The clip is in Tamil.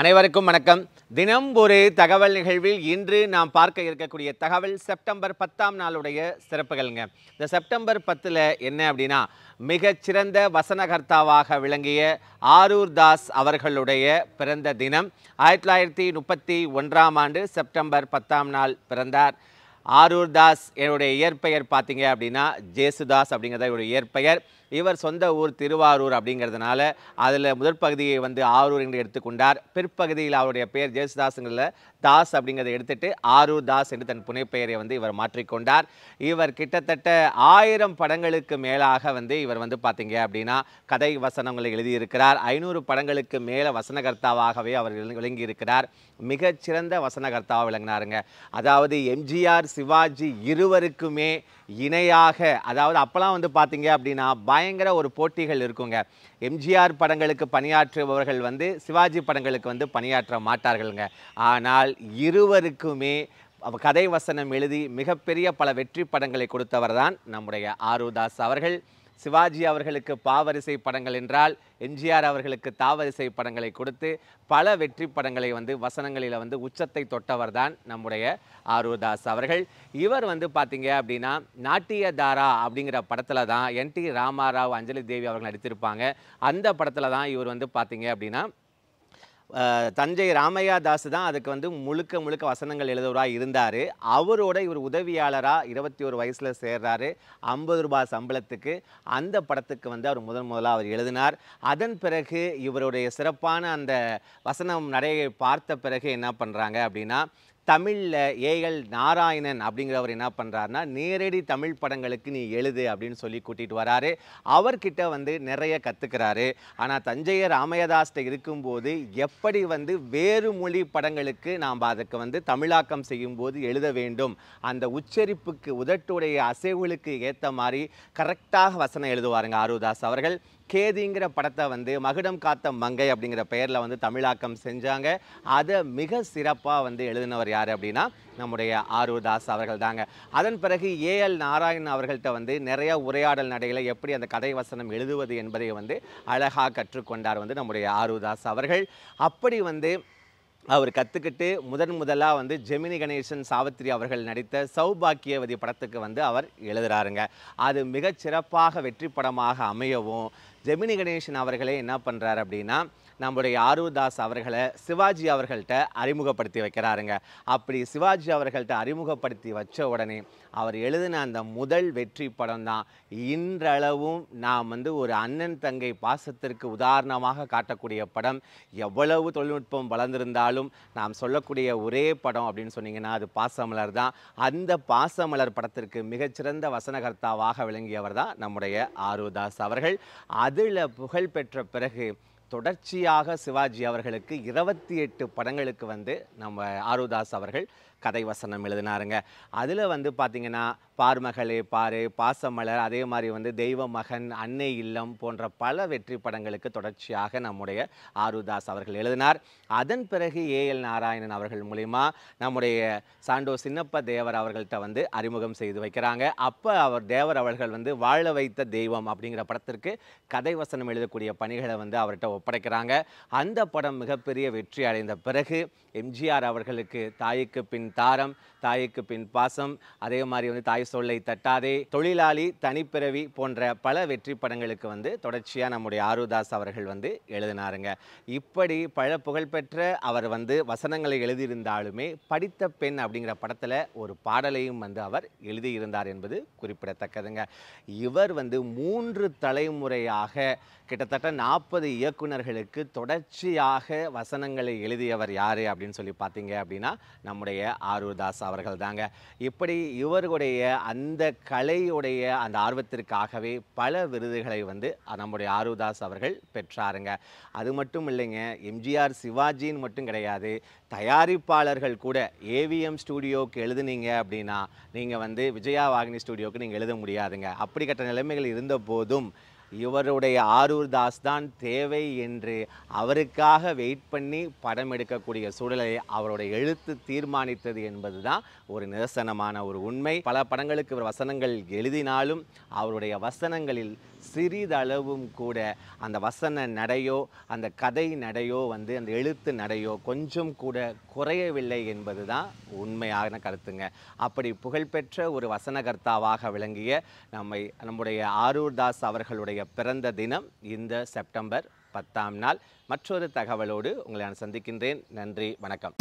அனைவருக்கும் வணக்கம் தினம் ஒரு தகவல் நிகழ்வில் இன்று நாம் பார்க்க இருக்கக்கூடிய தகவல் செப்டம்பர் பத்தாம் நாளுடைய சிறப்புகள்ங்க இந்த செப்டம்பர் பத்தில் என்ன அப்படின்னா மிகச்சிறந்த வசனகர்த்தாவாக விளங்கிய ஆரூர் தாஸ் அவர்களுடைய பிறந்த தினம் ஆயிரத்தி தொள்ளாயிரத்தி முப்பத்தி ஒன்றாம் ஆண்டு செப்டம்பர் பத்தாம் நாள் பிறந்தார் ஆரூர் தாஸ் என்னுடைய இயற்பெயர் பார்த்தீங்க அப்படின்னா ஜேசுதாஸ் அப்படிங்கிறத இயற்பெயர் இவர் சொந்த ஊர் திருவாரூர் அப்படிங்கிறதுனால அதில் முதற் பகுதியை வந்து ஆரூர் என்று எடுத்துக்கொண்டார் பிற்பகுதியில் அவருடைய பெயர் ஜேசுதாஸுங்கிறத தாஸ் அப்படிங்கிறத எடுத்துட்டு ஆரூர் தாஸ் என்று தன் புனைப்பெயரை வந்து இவர் மாற்றிக்கொண்டார் இவர் கிட்டத்தட்ட ஆயிரம் படங்களுக்கு மேலாக வந்து இவர் வந்து பார்த்தீங்க அப்படின்னா கதை வசனங்களை எழுதியிருக்கிறார் ஐநூறு படங்களுக்கு மேலே வசனகர்த்தாவாகவே அவர் விளங்கியிருக்கிறார் மிகச்சிறந்த வசனகர்த்தாவாக விளங்கினாருங்க அதாவது எம்ஜிஆர் சிவாஜி இருவருக்குமே இணையாக அதாவது அப்போல்லாம் வந்து பார்த்தீங்க அப்படின்னா பய பயங்கர ஒரு போட்டிகள் இருக்குங்க எம்ஜிஆர் படங்களுக்கு பணியாற்றுபவர்கள் வந்து சிவாஜி படங்களுக்கு வந்து பணியாற்ற மாட்டார்கள்ங்க ஆனால் இருவருக்குமே கதை வசனம் எழுதி மிகப்பெரிய பல வெற்றி படங்களை கொடுத்தவர் தான் நம்முடைய ஆருதாஸ் அவர்கள் சிவாஜி அவர்களுக்கு பாவரிசை படங்கள் என்றால் எம்ஜிஆர் அவர்களுக்கு தாவரிசை படங்களை கொடுத்து பல வெற்றி படங்களை வந்து வசனங்களில் வந்து உச்சத்தை தொட்டவர் தான் நம்முடைய ஆரூர்தாஸ் அவர்கள் இவர் வந்து பார்த்தீங்க அப்படின்னா நாட்டிய தாரா அப்படிங்கிற படத்தில் தான் என் டி ராமாராவ் அஞ்சலி தேவி அவர்கள் நடித்திருப்பாங்க அந்த படத்தில் தான் இவர் வந்து பார்த்தீங்க அப்படின்னா தஞ்சை ராமையா தாஸ் தான் அதுக்கு வந்து முழுக்க முழுக்க வசனங்கள் எழுதுவராக இருந்தார் அவரோட இவர் உதவியாளராக இருபத்தி ஒரு வயசில் சேர்றாரு ஐம்பது ரூபாய் சம்பளத்துக்கு அந்த படத்துக்கு வந்து அவர் முதன் முதலாக அவர் எழுதினார் அதன் பிறகு இவருடைய சிறப்பான அந்த வசனம் நடையை பார்த்த பிறகு என்ன பண்ணுறாங்க அப்படின்னா தமிழில் ஏஎல் நாராயணன் அப்படிங்கிறவர் என்ன பண்ணுறாருனா நேரடி தமிழ் படங்களுக்கு நீ எழுது அப்படின்னு சொல்லி கூட்டிகிட்டு வராரு அவர்கிட்ட வந்து நிறைய கற்றுக்கிறாரு ஆனால் தஞ்சைய ராமயதாஸ்கிட்ட இருக்கும்போது எப்படி வந்து வேறு மொழி படங்களுக்கு நாம் அதுக்கு வந்து தமிழாக்கம் செய்யும்போது எழுத வேண்டும் அந்த உச்சரிப்புக்கு உதட்டுடைய அசைவுகளுக்கு ஏற்ற மாதிரி கரெக்டாக வசனம் எழுதுவாருங்க ஆருதாஸ் அவர்கள் கேதிங்கிற படத்தை வந்து மகுடம் காத்த மங்கை அப்படிங்கிற பெயரில் வந்து தமிழாக்கம் செஞ்சாங்க அதை மிக சிறப்பாக வந்து எழுதினவர் யார் அப்படின்னா நம்முடைய ஆரூர் தாஸ் அவர்கள் தாங்க அதன் பிறகு ஏஎல் நாராயண் அவர்கள்ட்ட வந்து நிறைய உரையாடல் நடையில் எப்படி அந்த கதை வசனம் எழுதுவது என்பதை வந்து அழகாக கற்றுக்கொண்டார் வந்து நம்முடைய ஆரூர் தாஸ் அவர்கள் அப்படி வந்து அவர் கற்றுக்கிட்டு முதன் முதலாக வந்து ஜெமினி கணேசன் சாவித்ரி அவர்கள் நடித்த சௌபாக்கியவதி படத்துக்கு வந்து அவர் எழுதுகிறாருங்க அது மிகச்சிறப்பாக வெற்றி படமாக அமையவும் ஜெமினி கணேசன் அவர்களே என்ன பண்ணுறாரு அப்படின்னா நம்முடைய ஆர்வதாஸ் அவர்களை சிவாஜி அவர்கள்ட்ட அறிமுகப்படுத்தி வைக்கிறாருங்க அப்படி சிவாஜி அவர்கள்ட்ட அறிமுகப்படுத்தி வச்ச உடனே அவர் எழுதின அந்த முதல் வெற்றி படம் தான் இன்றளவும் நாம் வந்து ஒரு அண்ணன் தங்கை பாசத்திற்கு உதாரணமாக காட்டக்கூடிய படம் எவ்வளவு தொழில்நுட்பம் வளர்ந்திருந்தாலும் நாம் சொல்லக்கூடிய ஒரே படம் அப்படின்னு சொன்னீங்கன்னா அது பாசமலர் தான் அந்த பாசமலர் படத்திற்கு மிகச்சிறந்த வசனகர்த்தாவாக விளங்கியவர் தான் நம்முடைய ஆர்வதாஸ் அவர்கள் அதில புகழ் பெற்ற பிறகு தொடர்ச்சியாக சிவாஜி அவர்களுக்கு இருபத்தி எட்டு படங்களுக்கு வந்து நம்ம ஆருதாஸ் அவர்கள் கதை வசனம் எழுதினாருங்க அதில் வந்து பார்த்திங்கன்னா பார்மகளே பாரு பாசமலர் அதே மாதிரி வந்து தெய்வ மகன் அன்னை இல்லம் போன்ற பல வெற்றி படங்களுக்கு தொடர்ச்சியாக நம்முடைய ஆருதாஸ் அவர்கள் எழுதினார் அதன் பிறகு ஏ எல் நாராயணன் அவர்கள் மூலிமா நம்முடைய சாண்டோ சின்னப்ப தேவர் அவர்கள்ட்ட வந்து அறிமுகம் செய்து வைக்கிறாங்க அப்போ அவர் தேவர் அவர்கள் வந்து வாழ வைத்த தெய்வம் அப்படிங்கிற படத்திற்கு கதை வசனம் எழுதக்கூடிய பணிகளை வந்து அவர்கிட்ட ஒப்படைக்கிறாங்க அந்த படம் மிகப்பெரிய வெற்றி அடைந்த பிறகு எம்ஜிஆர் அவர்களுக்கு தாய்க்கு பின் தாரம் தாய்க்கு பின் பாசம் அதே மாதிரி வந்து தாய் சொல்லை தட்டாதே தொழிலாளி தனிப்பிறவி போன்ற பல வெற்றி படங்களுக்கு வந்து தொடர்ச்சியாக நம்முடைய ஆருதாஸ் அவர்கள் வந்து எழுதினாருங்க இப்படி பல புகழ்பெற்ற அவர் வந்து வசனங்களை எழுதியிருந்தாலுமே படித்த பெண் அப்படிங்கிற படத்தில் ஒரு பாடலையும் வந்து அவர் எழுதியிருந்தார் என்பது குறிப்பிடத்தக்கதுங்க இவர் வந்து மூன்று தலைமுறையாக கிட்டத்தட்ட நாற்பது இயக்குநர்களுக்கு தொடர்ச்சியாக வசனங்களை எழுதியவர் யார் அப்படின்னு சொல்லி பார்த்தீங்க அப்படின்னா நம்முடைய ஆரூர்தாஸ் அவர்கள் தாங்க இப்படி இவர்களுடைய அந்த கலையுடைய அந்த ஆர்வத்திற்காகவே பல விருதுகளை வந்து நம்முடைய ஆரூர்தாஸ் அவர்கள் பெற்றாருங்க அது மட்டும் இல்லைங்க எம்ஜிஆர் சிவாஜின்னு மட்டும் கிடையாது தயாரிப்பாளர்கள் கூட ஏவிஎம் ஸ்டூடியோவுக்கு எழுதுனீங்க அப்படின்னா நீங்கள் வந்து விஜயா வாகினி ஸ்டூடியோவுக்கு நீங்கள் எழுத முடியாதுங்க கட்ட நிலைமைகள் இருந்த போதும் இவருடைய ஆரூர் தாஸ் தான் தேவை என்று அவருக்காக வெயிட் பண்ணி படம் எடுக்கக்கூடிய சூழலை அவருடைய எழுத்து தீர்மானித்தது என்பது தான் ஒரு நிதர்சனமான ஒரு உண்மை பல படங்களுக்கு இவர் வசனங்கள் எழுதினாலும் அவருடைய வசனங்களில் சிறிதளவும் கூட அந்த வசன நடையோ அந்த கதை நடையோ வந்து அந்த எழுத்து நடையோ கொஞ்சம் கூட குறையவில்லை என்பது தான் உண்மையான கருத்துங்க அப்படி புகழ்பெற்ற ஒரு வசனகர்த்தாவாக விளங்கிய நம்மை நம்முடைய ஆரூர்தாஸ் அவர்களுடைய பிறந்த தினம் இந்த செப்டம்பர் பத்தாம் நாள் மற்றொரு தகவலோடு உங்களை நான் சந்திக்கின்றேன் நன்றி வணக்கம்